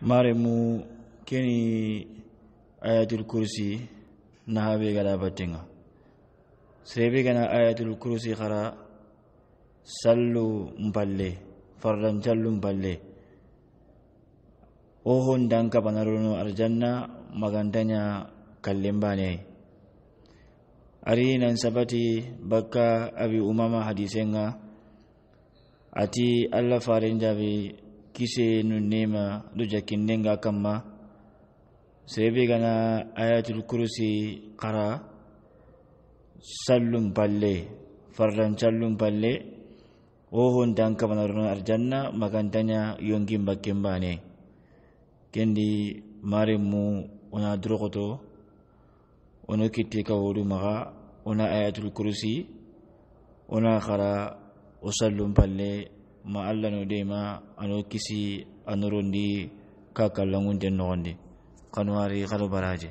mare mu keni ayatul kursi nahabe gada battenga sebe gana ayatul kursi kara sallu mballe fardan callu mballe ohon danka banarono arjanna magantanya kallembane ari nan sabati bakka abi umama hadisenga ati allah farin jabi kisee nu nema lu jaki kamma sebe gana ayatul kursi qara sallum balle farran sallum balle ohon dan kamana runa arjanna magantanya yongi mbakembane kendi mare mu ona drogoto ono kitti ka wuru maga ona ayatul kursi ona qara usallum balle ma allah no dema ano kisi anorondi kakallangunten nogondi kanwari kano baraje